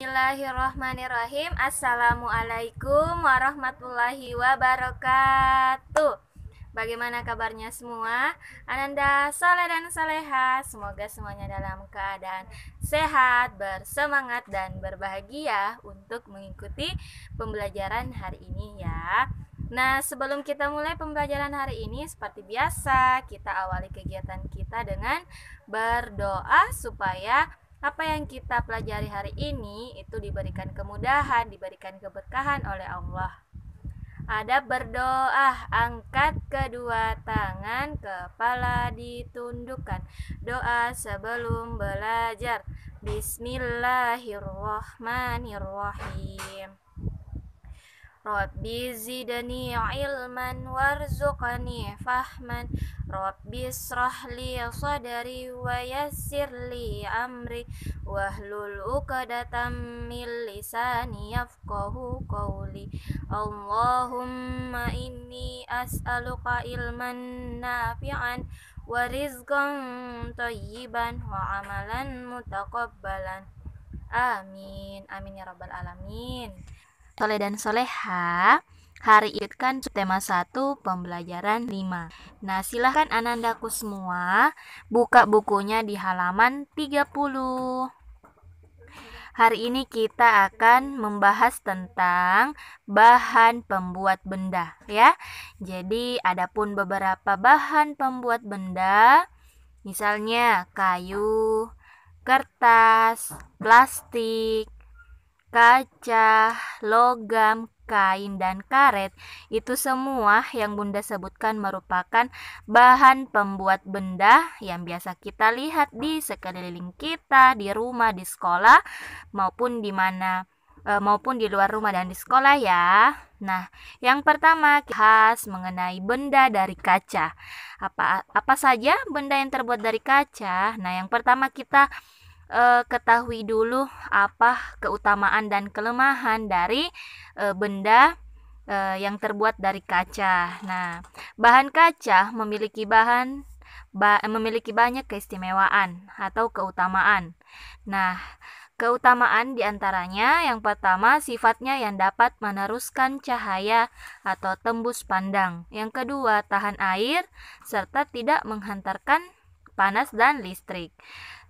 Bismillahirrahmanirrahim Assalamualaikum warahmatullahi wabarakatuh Bagaimana kabarnya semua? Ananda soleh dan soleha Semoga semuanya dalam keadaan sehat, bersemangat, dan berbahagia Untuk mengikuti pembelajaran hari ini ya Nah, sebelum kita mulai pembelajaran hari ini, seperti biasa, kita awali kegiatan kita dengan berdoa supaya apa yang kita pelajari hari ini itu diberikan kemudahan, diberikan keberkahan oleh Allah. Ada berdoa, angkat kedua tangan, kepala ditundukkan. Doa sebelum belajar. Bismillahirrahmanirrahim. Rabbi zidni ilman warzuqni fahman Rabbi israhli sadari wa yassirli amri Wahlul uqadatam min lisani yafqahu qawli Allahumma inni as'aluka ilman nafi'an wa rizqan tayyiban wa amalan mutakabbalan Amin Amin ya rabbal alamin Soleh dan Soleha Hari ini kan tema 1 pembelajaran 5 Nah silahkan anandaku semua buka bukunya di halaman 30 Hari ini kita akan membahas tentang bahan pembuat benda ya Jadi adapun beberapa bahan pembuat benda Misalnya kayu, kertas, plastik, kaca, logam, kain, dan karet, itu semua yang Bunda sebutkan merupakan bahan pembuat benda yang biasa kita lihat di sekeliling kita, di rumah, di sekolah, maupun di mana eh, maupun di luar rumah dan di sekolah ya. Nah, yang pertama khas mengenai benda dari kaca. Apa apa saja benda yang terbuat dari kaca? Nah, yang pertama kita Eh, ketahui dulu apa keutamaan dan kelemahan dari eh, benda eh, yang terbuat dari kaca. Nah, bahan kaca memiliki bahan memiliki banyak keistimewaan atau keutamaan. Nah, Keutamaan diantaranya yang pertama sifatnya yang dapat meneruskan cahaya atau tembus pandang. Yang kedua tahan air serta tidak menghantarkan panas dan listrik.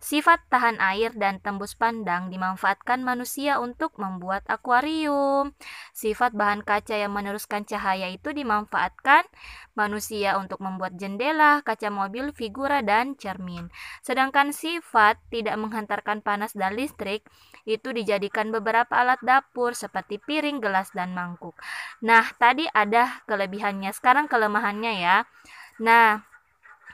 Sifat tahan air dan tembus pandang dimanfaatkan manusia untuk membuat akuarium. Sifat bahan kaca yang meneruskan cahaya itu dimanfaatkan manusia untuk membuat jendela, kaca mobil, figura, dan cermin. Sedangkan sifat tidak menghantarkan panas dan listrik itu dijadikan beberapa alat dapur seperti piring, gelas, dan mangkuk. Nah, tadi ada kelebihannya, sekarang kelemahannya ya. Nah,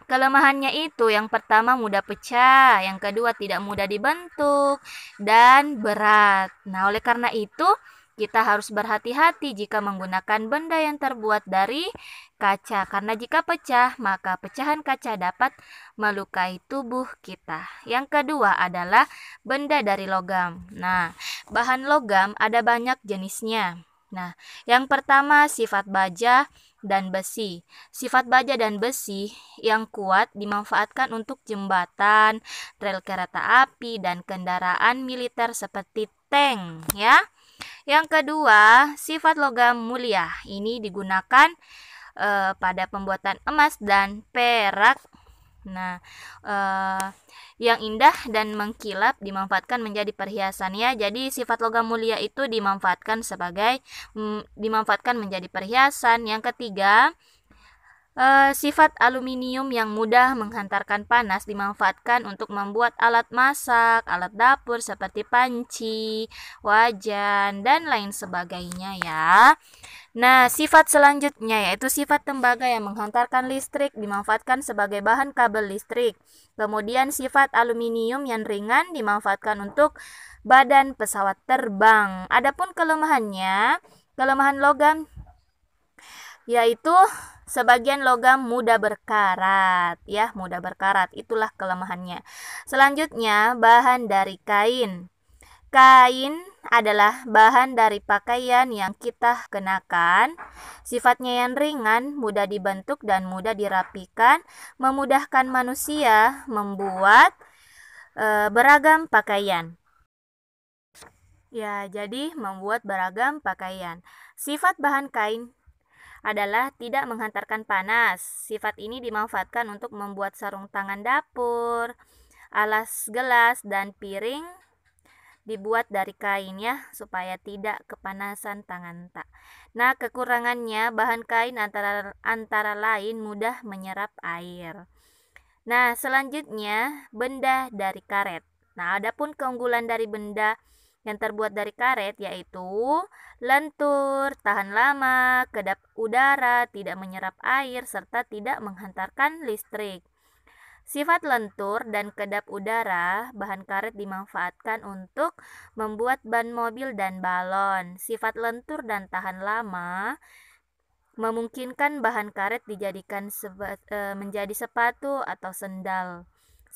Kelemahannya itu yang pertama mudah pecah, yang kedua tidak mudah dibentuk, dan berat. Nah, oleh karena itu, kita harus berhati-hati jika menggunakan benda yang terbuat dari kaca, karena jika pecah, maka pecahan kaca dapat melukai tubuh kita. Yang kedua adalah benda dari logam. Nah, bahan logam ada banyak jenisnya. Nah, yang pertama sifat baja dan besi. Sifat baja dan besi yang kuat dimanfaatkan untuk jembatan, rel kereta api, dan kendaraan militer seperti tank, ya. Yang kedua, sifat logam mulia. Ini digunakan eh, pada pembuatan emas dan perak Nah, eh, yang indah dan mengkilap dimanfaatkan menjadi perhiasan ya. Jadi sifat logam mulia itu dimanfaatkan sebagai mm, dimanfaatkan menjadi perhiasan. Yang ketiga, Eh, sifat aluminium yang mudah menghantarkan panas dimanfaatkan untuk membuat alat masak, alat dapur seperti panci, wajan, dan lain sebagainya ya. Nah, sifat selanjutnya yaitu sifat tembaga yang menghantarkan listrik dimanfaatkan sebagai bahan kabel listrik. Kemudian sifat aluminium yang ringan dimanfaatkan untuk badan pesawat terbang. Adapun kelemahannya, kelemahan logam yaitu sebagian logam mudah berkarat ya mudah berkarat itulah kelemahannya selanjutnya bahan dari kain kain adalah bahan dari pakaian yang kita kenakan sifatnya yang ringan mudah dibentuk dan mudah dirapikan memudahkan manusia membuat e, beragam pakaian Ya, jadi membuat beragam pakaian. Sifat bahan kain adalah tidak menghantarkan panas. Sifat ini dimanfaatkan untuk membuat sarung tangan dapur, alas gelas, dan piring dibuat dari kain ya supaya tidak kepanasan tangan tak. Nah, kekurangannya bahan kain antara antara lain mudah menyerap air. Nah, selanjutnya benda dari karet. Nah, adapun keunggulan dari benda yang terbuat dari karet yaitu lentur, tahan lama, kedap udara, tidak menyerap air, serta tidak menghantarkan listrik. Sifat lentur dan kedap udara, bahan karet dimanfaatkan untuk membuat ban mobil dan balon. Sifat lentur dan tahan lama memungkinkan bahan karet dijadikan eh, menjadi sepatu atau sendal.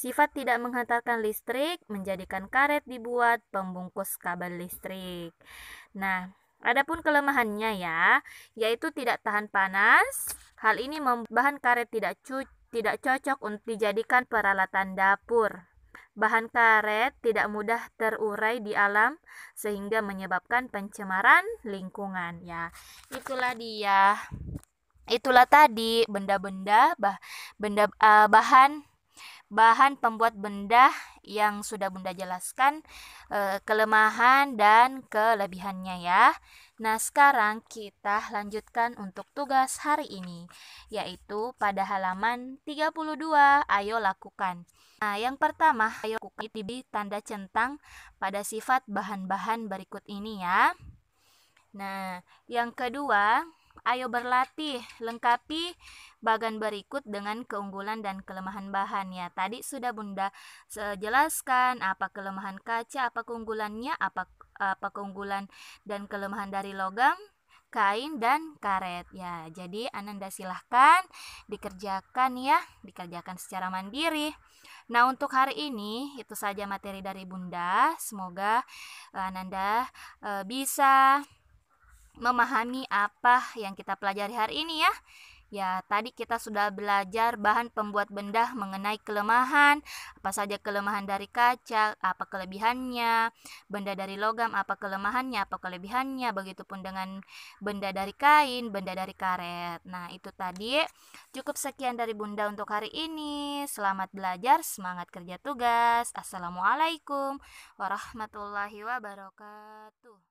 Sifat tidak menghantarkan listrik menjadikan karet dibuat pembungkus kabel listrik. Nah, Adapun kelemahannya ya, yaitu tidak tahan panas. Hal ini bahan karet tidak cu tidak cocok untuk dijadikan peralatan dapur. Bahan karet tidak mudah terurai di alam sehingga menyebabkan pencemaran lingkungan ya. Itulah dia. Itulah tadi benda-benda bah, benda uh, bahan bahan pembuat benda yang sudah Bunda jelaskan eh, kelemahan dan kelebihannya ya. Nah, sekarang kita lanjutkan untuk tugas hari ini yaitu pada halaman 32 ayo lakukan. Nah, yang pertama ayo lakukan di tanda centang pada sifat bahan-bahan berikut ini ya. Nah, yang kedua Ayo berlatih, lengkapi bagan berikut dengan keunggulan dan kelemahan bahan ya. Tadi sudah Bunda jelaskan apa kelemahan kaca, apa keunggulannya, apa apa keunggulan dan kelemahan dari logam, kain dan karet ya. Jadi Ananda silahkan dikerjakan ya, dikerjakan secara mandiri. Nah, untuk hari ini itu saja materi dari Bunda. Semoga eh, Ananda eh, bisa memahami apa yang kita pelajari hari ini ya. Ya, tadi kita sudah belajar bahan pembuat benda mengenai kelemahan, apa saja kelemahan dari kaca, apa kelebihannya, benda dari logam, apa kelemahannya, apa kelebihannya, begitupun dengan benda dari kain, benda dari karet. Nah, itu tadi. Cukup sekian dari Bunda untuk hari ini. Selamat belajar, semangat kerja tugas. Assalamualaikum warahmatullahi wabarakatuh.